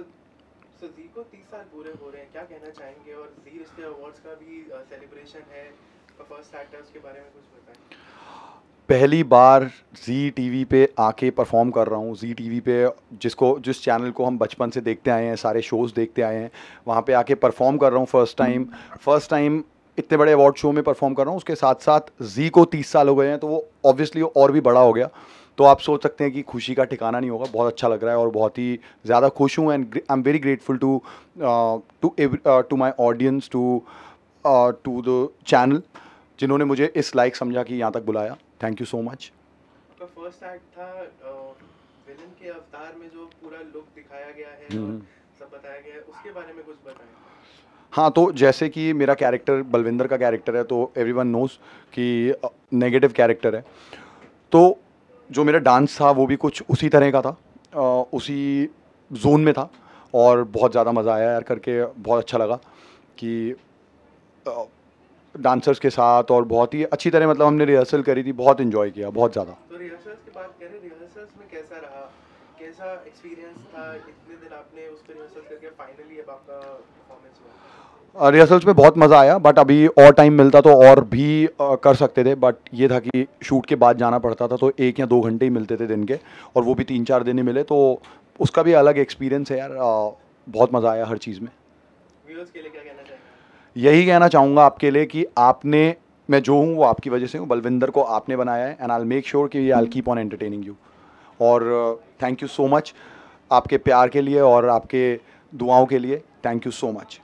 जी को साल पूरे हो रहे हैं क्या कहना चाहेंगे और जी रिश्ते अवार्ड्स का भी सेलिब्रेशन है फर्स्ट तो बारे में कुछ बताएं पहली बार जी टीवी पे आके परफॉर्म कर रहा हूँ जी टीवी पे जिसको जिस चैनल को हम बचपन से देखते आए हैं सारे शोज़ देखते आए हैं वहाँ पे आके परफॉर्म कर रहा हूँ फर्स्ट टाइम फर्स्ट टाइम इतने बड़े अवार्ड शो में परफॉर्म कर रहा हूँ उसके साथ साथ जी को तीस साल हो गए हैं तो वो ऑब्वियसली और भी बड़ा हो गया तो आप सोच सकते हैं कि खुशी का ठिकाना नहीं होगा बहुत अच्छा लग रहा है और बहुत ही ज़्यादा खुश हूँ and I am very grateful to to to my audience to to the channel जिन्होंने मुझे इस लाइक समझा कि यहाँ तक बुलाया थैंक यू सो मच था uh, हम्म। हाँ तो जैसे कि मेरा कैरेक्टर बलविंदर का कैरेक्टर है तो एवरीवन नोस कि नेगेटिव uh, कैरेक्टर है तो जो मेरा डांस था वो भी कुछ उसी तरह का था आ, उसी जोन में था और बहुत ज़्यादा मज़ा आया यार करके बहुत अच्छा लगा कि डांसर्स के साथ और बहुत ही अच्छी तरह मतलब हमने रिहर्सल करी थी बहुत इन्जॉय किया बहुत ज़्यादा तो रिहर्सल्स के बाद कह रहे रिहर्सल्स में कैसा रहा कैसा एक्सपीरियंस था इतने दिन आपने रिहर्सल करके फाइनली अब आपका परफॉर्मेंस हुआ रिहर्सल्स में बहुत मज़ा आया बट अभी और टाइम मिलता तो और भी आ, कर सकते थे बट ये था कि शूट के बाद जाना पड़ता था तो एक या दो घंटे ही मिलते थे दिन के और वो भी तीन चार दिन ही मिले तो उसका भी अलग एक्सपीरियंस है यार आ, बहुत मज़ा आया हर चीज़ में के लिए क्या कहना यही कहना चाहूँगा आपके लिए कि आपने मैं जो हूँ वो आपकी वजह से हूँ बलविंदर को आपने बनाया है एंड आई मेक श्योर कि I keep on entertaining you और थैंक यू सो मच आपके प्यार के लिए और आपके दुआओं के लिए थैंक यू सो मच